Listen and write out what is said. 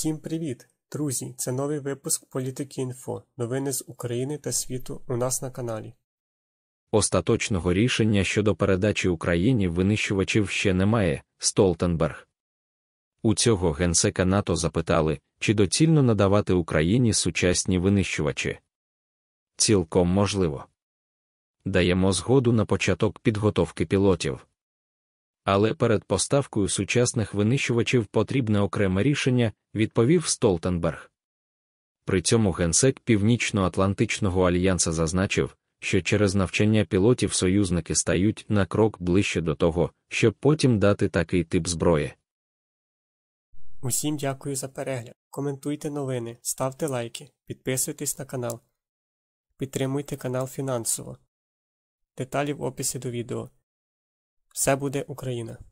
Всім привіт, друзі! Це новий випуск Політики інфо, новини з України та світу у нас на каналі. Остаточного рішення щодо передачі Україні винищувачів ще немає. Столтенберг. У цього генсека НАТО запитали, чи доцільно надавати Україні сучасні винищувачі. Цілком можливо. Даємо згоду на початок підготовки пілотів. Але перед поставкою сучасних винищувачів потрібне окреме рішення, відповів Столтенберг. При цьому генсек Північно-Атлантичного альянса зазначив, що через навчання пілотів союзники стають на крок ближче до того, щоб потім дати такий тип зброї. Усім дякую за перегляд. Коментуйте новини, ставте лайки, підписуйтесь на канал. Підтримуйте канал фінансово. Деталі в описі до відео. Все буде Україна!